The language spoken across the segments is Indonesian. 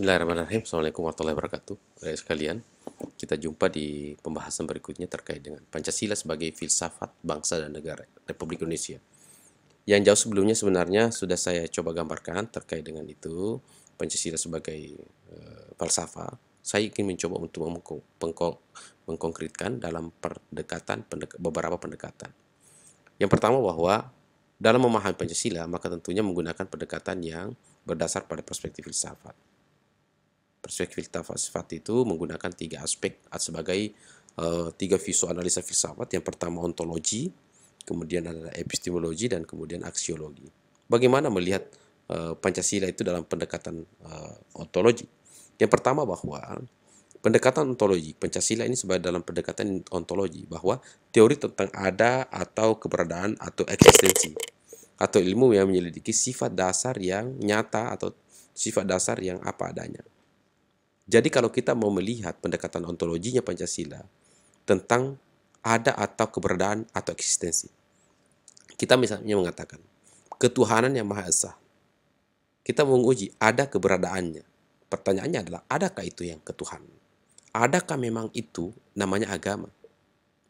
Bismillahirrahmanirrahim. Assalamualaikum warahmatullahi wabarakatuh. Baik sekalian, kita jumpa di pembahasan berikutnya terkait dengan Pancasila sebagai filsafat bangsa dan negara Republik Indonesia. Yang jauh sebelumnya sebenarnya sudah saya coba gambarkan terkait dengan itu Pancasila sebagai e, falsafah. Saya ingin mencoba untuk mengkong, mengkonkretkan dalam pendekatan pendek, beberapa pendekatan. Yang pertama bahwa dalam memahami Pancasila, maka tentunya menggunakan pendekatan yang berdasar pada perspektif filsafat perspektif filsafat itu menggunakan tiga aspek sebagai uh, tiga visual analisa filsafat. Yang pertama ontologi, kemudian ada epistemologi dan kemudian aksiologi. Bagaimana melihat uh, Pancasila itu dalam pendekatan uh, ontologi? Yang pertama bahwa pendekatan ontologi Pancasila ini sebagai dalam pendekatan ontologi bahwa teori tentang ada atau keberadaan atau eksistensi atau ilmu yang menyelidiki sifat dasar yang nyata atau sifat dasar yang apa adanya. Jadi kalau kita mau melihat pendekatan ontologinya Pancasila tentang ada atau keberadaan atau eksistensi. Kita misalnya mengatakan, ketuhanan yang Maha Esa. Kita menguji ada keberadaannya. Pertanyaannya adalah, adakah itu yang ketuhanan? Adakah memang itu namanya agama?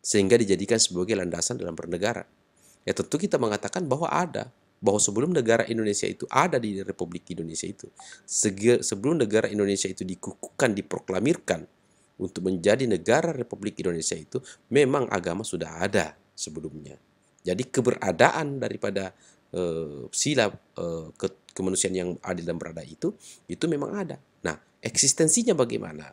Sehingga dijadikan sebagai landasan dalam bernegara. Ya tentu kita mengatakan bahwa ada bahwa sebelum negara Indonesia itu ada di Republik Indonesia itu, sebelum negara Indonesia itu dikukuhkan, diproklamirkan untuk menjadi negara Republik Indonesia itu, memang agama sudah ada sebelumnya. Jadi keberadaan daripada uh, sila uh, ke kemanusiaan yang adil dan berada itu, itu memang ada. Nah, eksistensinya bagaimana?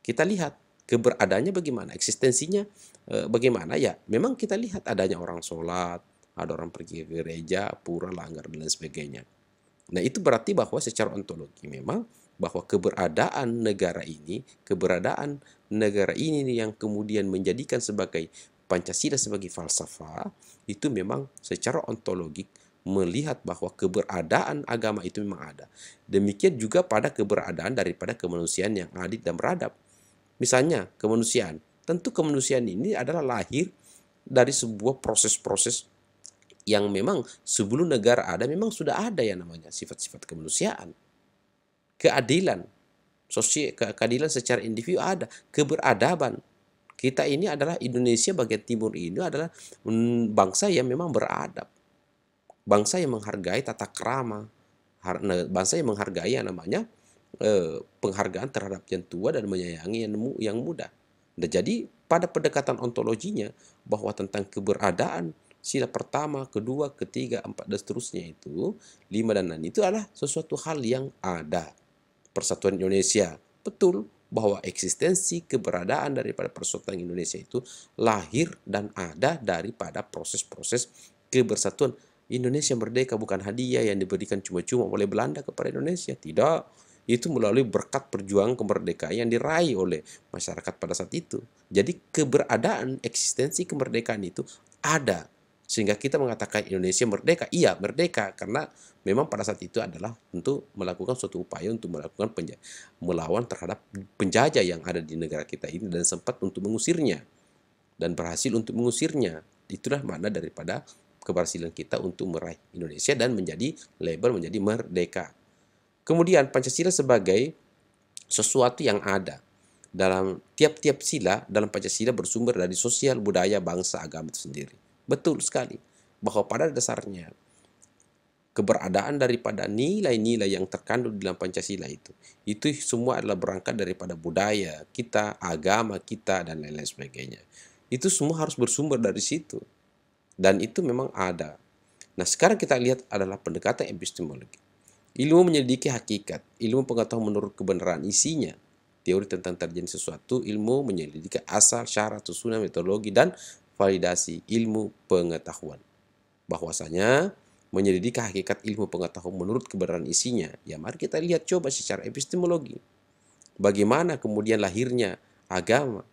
Kita lihat keberadaannya bagaimana, eksistensinya uh, bagaimana ya. Memang kita lihat adanya orang sholat, ada orang pergi ke gereja, pura, langgar, dan lain sebagainya. Nah, itu berarti bahwa secara ontologi memang bahwa keberadaan negara ini, keberadaan negara ini yang kemudian menjadikan sebagai Pancasila sebagai falsafah, itu memang secara ontologik melihat bahwa keberadaan agama itu memang ada. Demikian juga pada keberadaan daripada kemanusiaan yang adil dan beradab. Misalnya, kemanusiaan. Tentu kemanusiaan ini adalah lahir dari sebuah proses-proses yang memang sebelum negara ada memang sudah ada yang namanya sifat-sifat kemanusiaan, keadilan, sosial keadilan secara individu ada, keberadaban. Kita ini adalah Indonesia bagian timur ini adalah mm, bangsa yang memang beradab. Bangsa yang menghargai tata krama, bangsa yang menghargai yang namanya eh, penghargaan terhadap yang tua dan menyayangi yang, yang muda. Nah, jadi pada pendekatan ontologinya bahwa tentang keberadaan sila pertama, kedua, ketiga, empat, dan seterusnya itu, lima dan enam itu adalah sesuatu hal yang ada. Persatuan Indonesia, betul bahwa eksistensi keberadaan daripada persatuan Indonesia itu lahir dan ada daripada proses-proses kebersatuan Indonesia merdeka bukan hadiah yang diberikan cuma-cuma oleh Belanda kepada Indonesia. Tidak itu melalui berkat perjuangan kemerdekaan yang diraih oleh masyarakat pada saat itu. Jadi keberadaan eksistensi kemerdekaan itu ada sehingga kita mengatakan Indonesia merdeka. Iya, merdeka karena memang pada saat itu adalah untuk melakukan suatu upaya untuk melakukan melawan terhadap penjajah yang ada di negara kita ini dan sempat untuk mengusirnya dan berhasil untuk mengusirnya. Itulah makna daripada keberhasilan kita untuk meraih Indonesia dan menjadi label menjadi merdeka. Kemudian Pancasila sebagai sesuatu yang ada dalam tiap-tiap sila dalam Pancasila bersumber dari sosial, budaya, bangsa, agama itu sendiri. Betul sekali bahwa pada dasarnya keberadaan daripada nilai-nilai yang terkandung dalam Pancasila itu itu semua adalah berangkat daripada budaya kita, agama kita dan lain-lain sebagainya. Itu semua harus bersumber dari situ. Dan itu memang ada. Nah, sekarang kita lihat adalah pendekatan epistemologi. Ilmu menyelidiki hakikat, ilmu pengetahuan menurut kebenaran isinya, teori tentang terjadi sesuatu, ilmu menyelidiki asal, syarat, susunan, metodologi, dan validasi ilmu pengetahuan. Bahwasanya menyelidiki hakikat ilmu pengetahuan menurut kebenaran isinya. Ya mari kita lihat coba secara epistemologi. Bagaimana kemudian lahirnya agama?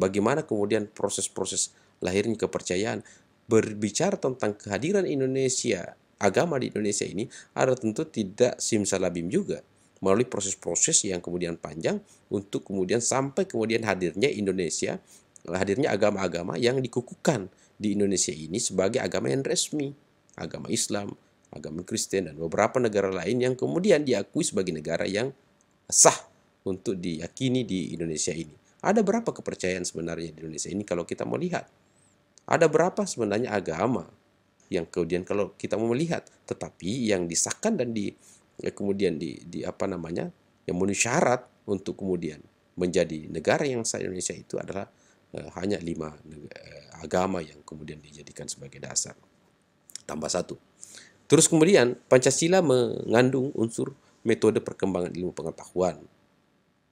Bagaimana kemudian proses-proses lahirnya kepercayaan? Berbicara tentang kehadiran Indonesia, agama di Indonesia ini ada tentu tidak simsalabim juga melalui proses-proses yang kemudian panjang untuk kemudian sampai kemudian hadirnya Indonesia hadirnya agama-agama yang dikukuhkan di Indonesia ini sebagai agama yang resmi, agama Islam, agama Kristen dan beberapa negara lain yang kemudian diakui sebagai negara yang sah untuk diyakini di Indonesia ini. Ada berapa kepercayaan sebenarnya di Indonesia ini kalau kita mau lihat? Ada berapa sebenarnya agama yang kemudian kalau kita mau melihat, tetapi yang disahkan dan di ya kemudian di, di apa namanya yang memenuhi syarat untuk kemudian menjadi negara yang sah Indonesia itu adalah Eh, hanya lima eh, agama yang kemudian dijadikan sebagai dasar. Tambah satu. Terus kemudian Pancasila mengandung unsur metode perkembangan ilmu pengetahuan.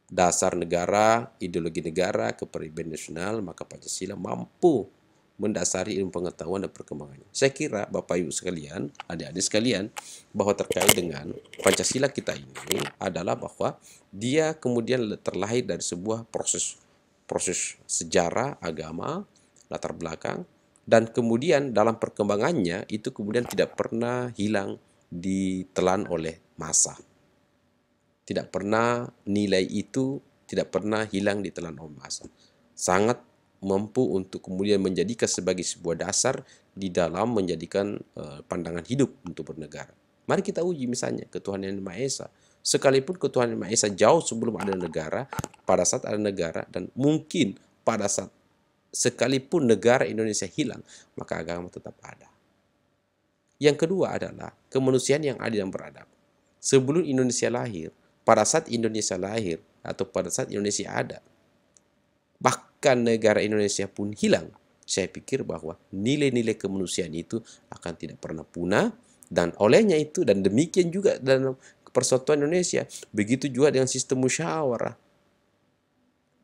Dasar negara, ideologi negara, kepribadian nasional, maka Pancasila mampu mendasari ilmu pengetahuan dan perkembangannya. Saya kira Bapak Ibu sekalian, adik-adik sekalian, bahwa terkait dengan Pancasila kita ini adalah bahwa dia kemudian terlahir dari sebuah proses proses sejarah, agama, latar belakang, dan kemudian dalam perkembangannya itu kemudian tidak pernah hilang ditelan oleh masa. Tidak pernah nilai itu tidak pernah hilang ditelan oleh masa. Sangat mampu untuk kemudian menjadikan sebagai sebuah dasar di dalam menjadikan eh, pandangan hidup untuk bernegara. Mari kita uji misalnya ketuhanan Yang Maha Esa Sekalipun ketuhanan Maha Esa jauh sebelum ada negara, pada saat ada negara, dan mungkin pada saat sekalipun negara Indonesia hilang, maka agama tetap ada. Yang kedua adalah kemanusiaan yang adil dan beradab. Sebelum Indonesia lahir, pada saat Indonesia lahir, atau pada saat Indonesia ada, bahkan negara Indonesia pun hilang, saya pikir bahwa nilai-nilai kemanusiaan itu akan tidak pernah punah dan olehnya itu dan demikian juga dalam persatuan Indonesia. Begitu juga dengan sistem musyawarah.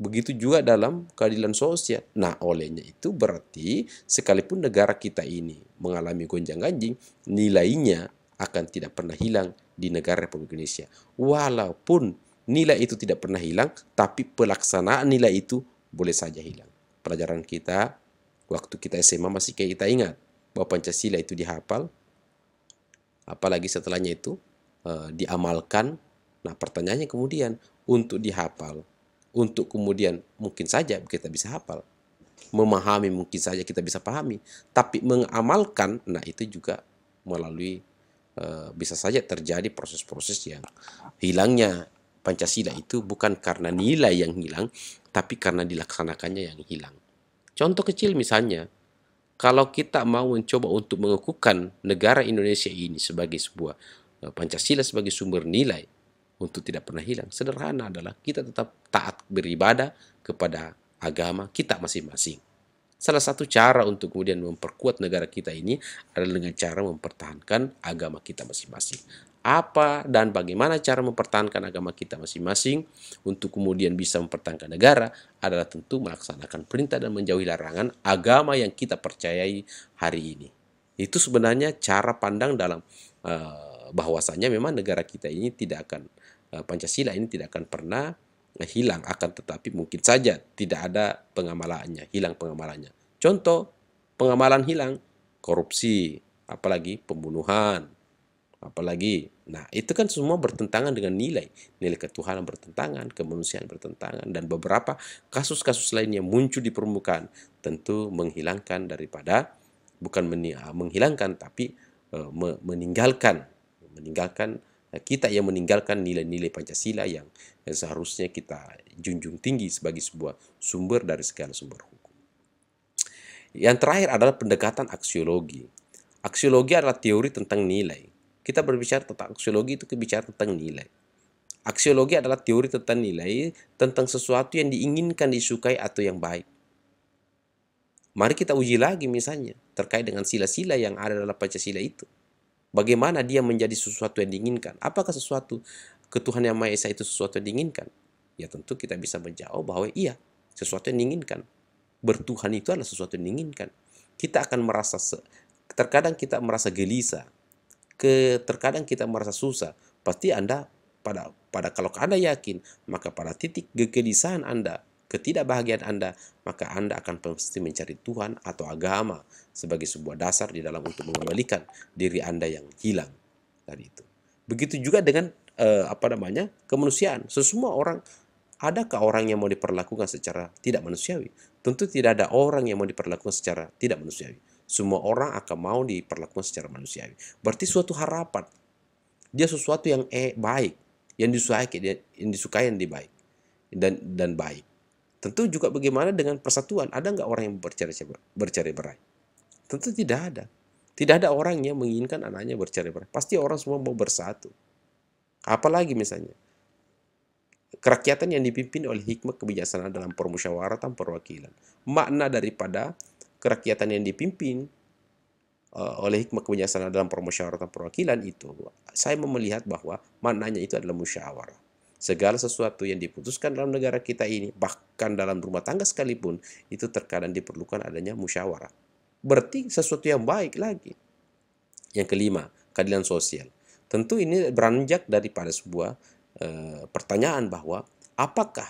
Begitu juga dalam keadilan sosial. Nah, olehnya itu berarti sekalipun negara kita ini mengalami gonjang-ganjing, nilainya akan tidak pernah hilang di negara Republik Indonesia. Walaupun nilai itu tidak pernah hilang, tapi pelaksanaan nilai itu boleh saja hilang. Pelajaran kita waktu kita SMA masih kayak kita ingat bahwa Pancasila itu dihafal, apalagi setelahnya itu e, diamalkan. Nah, pertanyaannya kemudian untuk dihafal, untuk kemudian mungkin saja kita bisa hafal, memahami mungkin saja kita bisa pahami, tapi mengamalkan, nah itu juga melalui e, bisa saja terjadi proses-proses yang hilangnya Pancasila itu bukan karena nilai yang hilang, tapi karena dilaksanakannya yang hilang. Contoh kecil misalnya, kalau kita mau mencoba untuk mengukuhkan negara Indonesia ini sebagai sebuah Eh, Pancasila sebagai sumber nilai untuk tidak pernah hilang. Sederhana adalah kita tetap taat beribadah kepada agama kita masing-masing. Salah satu cara untuk kemudian memperkuat negara kita ini adalah dengan cara mempertahankan agama kita masing-masing. Apa dan bagaimana cara mempertahankan agama kita masing-masing untuk kemudian bisa mempertahankan negara adalah tentu melaksanakan perintah dan menjauhi larangan agama yang kita percayai hari ini. Itu sebenarnya cara pandang dalam uh, bahwasanya memang negara kita ini tidak akan eh, Pancasila ini tidak akan pernah eh, hilang akan tetapi mungkin saja tidak ada pengamalannya, hilang pengamalannya. Contoh pengamalan hilang, korupsi, apalagi pembunuhan, apalagi. Nah, itu kan semua bertentangan dengan nilai. Nilai ketuhanan bertentangan, kemanusiaan bertentangan, dan beberapa kasus-kasus lainnya muncul di permukaan tentu menghilangkan daripada, bukan eh, menghilangkan, tapi meninggalkan meninggalkan eh, kita yang meninggalkan nilai-nilai Pancasila yang, eh, seharusnya kita junjung tinggi sebagai sebuah sumber dari segala sumber hukum. Yang terakhir adalah pendekatan aksiologi. Aksiologi adalah teori tentang nilai. Kita berbicara tentang aksiologi itu kebicara tentang nilai. Aksiologi adalah teori tentang nilai, tentang sesuatu yang diinginkan, disukai, atau yang baik. Mari kita uji lagi misalnya terkait dengan sila-sila yang ada dalam Pancasila itu. Bagaimana dia menjadi sesuatu yang diinginkan? Apakah sesuatu ketuhanan yang Maha Esa itu sesuatu yang diinginkan? Ya tentu kita bisa menjawab bahwa iya, sesuatu yang diinginkan. Bertuhan itu adalah sesuatu yang diinginkan. Kita akan merasa, terkadang kita merasa gelisah, ke, terkadang kita merasa susah. Pasti Anda pada pada kalau Anda yakin, maka pada titik kegelisahan Anda ketidakbahagiaan Anda, maka Anda akan pasti mencari Tuhan atau agama sebagai sebuah dasar di dalam untuk mengembalikan diri Anda yang hilang dari itu. Begitu juga dengan eh, apa namanya? kemanusiaan. Sesemua orang adakah orang yang mau diperlakukan secara tidak manusiawi? Tentu tidak ada orang yang mau diperlakukan secara tidak manusiawi. Semua orang akan mau diperlakukan secara manusiawi. Berarti suatu harapan. Dia sesuatu yang eh, baik, yang disukai, yang disukai yang dibaik dan dan baik. Tentu juga bagaimana dengan persatuan. Ada nggak orang yang bercerai-berai? Bercerai Tentu tidak ada. Tidak ada orang yang menginginkan anaknya bercerai-berai. Pasti orang semua mau bersatu. Apalagi misalnya, kerakyatan yang dipimpin oleh hikmah kebijaksanaan dalam permusyawaratan perwakilan. Makna daripada kerakyatan yang dipimpin eh, oleh hikmah kebijaksanaan dalam permusyawaratan perwakilan itu, saya melihat bahwa maknanya itu adalah musyawarah. Segala sesuatu yang diputuskan dalam negara kita ini, bahkan dalam rumah tangga sekalipun, itu terkadang diperlukan adanya musyawarah. Berarti sesuatu yang baik lagi. Yang kelima, keadilan sosial. Tentu ini beranjak daripada sebuah e, pertanyaan bahwa apakah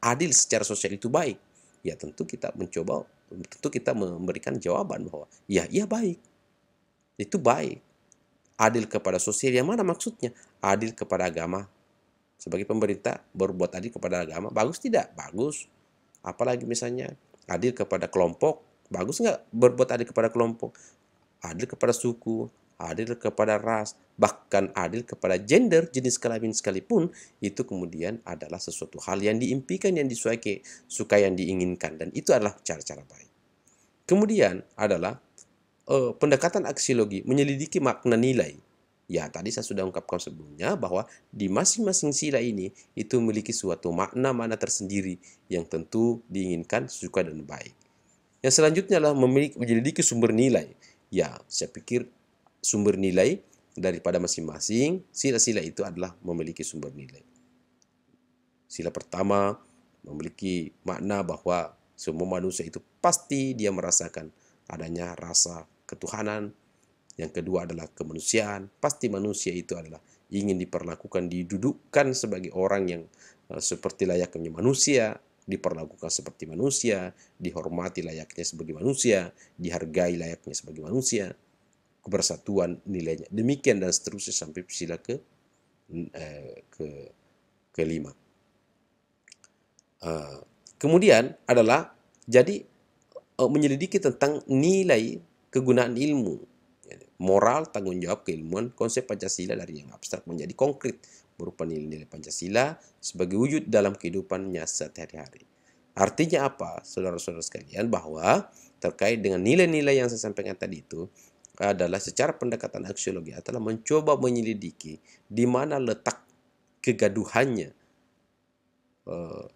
adil secara sosial itu baik? Ya tentu kita mencoba, tentu kita memberikan jawaban bahwa ya iya baik. Itu baik. Adil kepada sosial yang mana maksudnya? Adil kepada agama sebagai pemerintah berbuat adil kepada agama bagus tidak bagus apalagi misalnya adil kepada kelompok bagus nggak berbuat adil kepada kelompok adil kepada suku adil kepada ras bahkan adil kepada gender jenis kelamin sekalipun itu kemudian adalah sesuatu hal yang diimpikan yang disukai suka yang diinginkan dan itu adalah cara-cara baik kemudian adalah eh, pendekatan aksiologi menyelidiki makna nilai Ya, tadi saya sudah ungkapkan sebelumnya bahwa di masing-masing sila ini itu memiliki suatu makna mana tersendiri yang tentu diinginkan suka dan baik. Yang selanjutnya adalah memiliki menyelidiki sumber nilai. Ya, saya pikir sumber nilai daripada masing-masing sila-sila itu adalah memiliki sumber nilai. Sila pertama memiliki makna bahwa semua manusia itu pasti dia merasakan adanya rasa ketuhanan, yang kedua adalah kemanusiaan. Pasti manusia itu adalah ingin diperlakukan, didudukkan sebagai orang yang eh, seperti layaknya manusia, diperlakukan seperti manusia, dihormati layaknya sebagai manusia, dihargai layaknya sebagai manusia. Kebersatuan nilainya. Demikian dan seterusnya sampai sila ke eh, ke kelima. Eh, kemudian adalah jadi menyelidiki tentang nilai kegunaan ilmu moral, tanggung jawab, keilmuan, konsep Pancasila dari yang abstrak menjadi konkret berupa nilai-nilai Pancasila sebagai wujud dalam kehidupan nyata sehari-hari. Artinya apa, saudara-saudara sekalian, bahwa terkait dengan nilai-nilai yang saya sampaikan tadi itu adalah secara pendekatan aksiologi adalah mencoba menyelidiki di mana letak kegaduhannya, eh,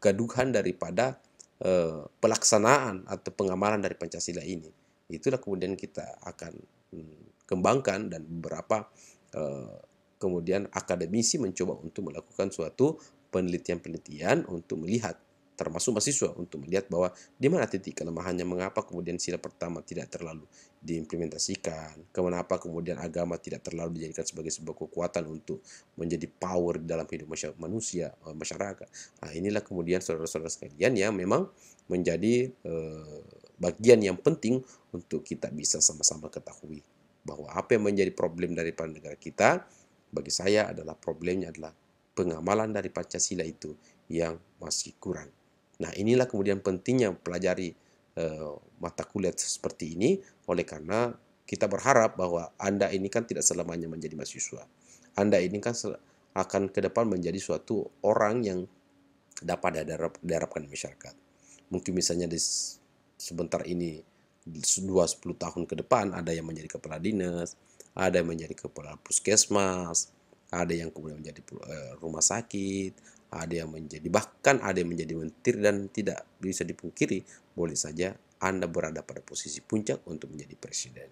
kegaduhan daripada eh, pelaksanaan atau pengamalan dari Pancasila ini itulah kemudian kita akan hmm, kembangkan dan beberapa eh, kemudian akademisi mencoba untuk melakukan suatu penelitian-penelitian untuk melihat termasuk mahasiswa untuk melihat bahwa di mana titik kelemahannya, mengapa kemudian sila pertama tidak terlalu diimplementasikan, kenapa kemudian agama tidak terlalu dijadikan sebagai sebuah kekuatan untuk menjadi power dalam hidup manusia, eh, masyarakat. Nah, inilah kemudian saudara-saudara sekalian yang memang menjadi eh, bagian yang penting untuk kita bisa sama-sama ketahui bahwa apa yang menjadi problem dari negara kita bagi saya adalah problemnya adalah pengamalan dari Pancasila itu yang masih kurang. Nah, inilah kemudian pentingnya pelajari eh, mata kuliah seperti ini oleh karena kita berharap bahwa Anda ini kan tidak selamanya menjadi mahasiswa. Anda ini kan akan ke depan menjadi suatu orang yang dapat diharapkan masyarakat. Mungkin misalnya di sebentar ini 20 tahun ke depan ada yang menjadi kepala dinas, ada yang menjadi kepala puskesmas, ada yang kemudian menjadi eh, rumah sakit, ada yang menjadi bahkan ada yang menjadi menteri dan tidak bisa dipungkiri boleh saja Anda berada pada posisi puncak untuk menjadi presiden.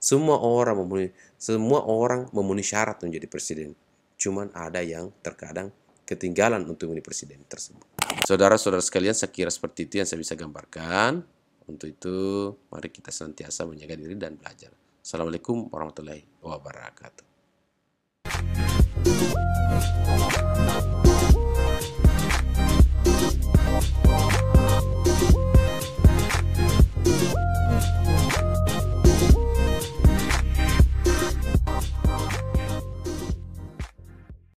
Semua orang memenuhi semua orang memenuhi syarat menjadi presiden. Cuman ada yang terkadang ketinggalan untuk menjadi presiden tersebut. Saudara-saudara sekalian, sekira seperti itu yang saya bisa gambarkan. Untuk itu, mari kita senantiasa menjaga diri dan belajar. Assalamualaikum warahmatullahi wabarakatuh.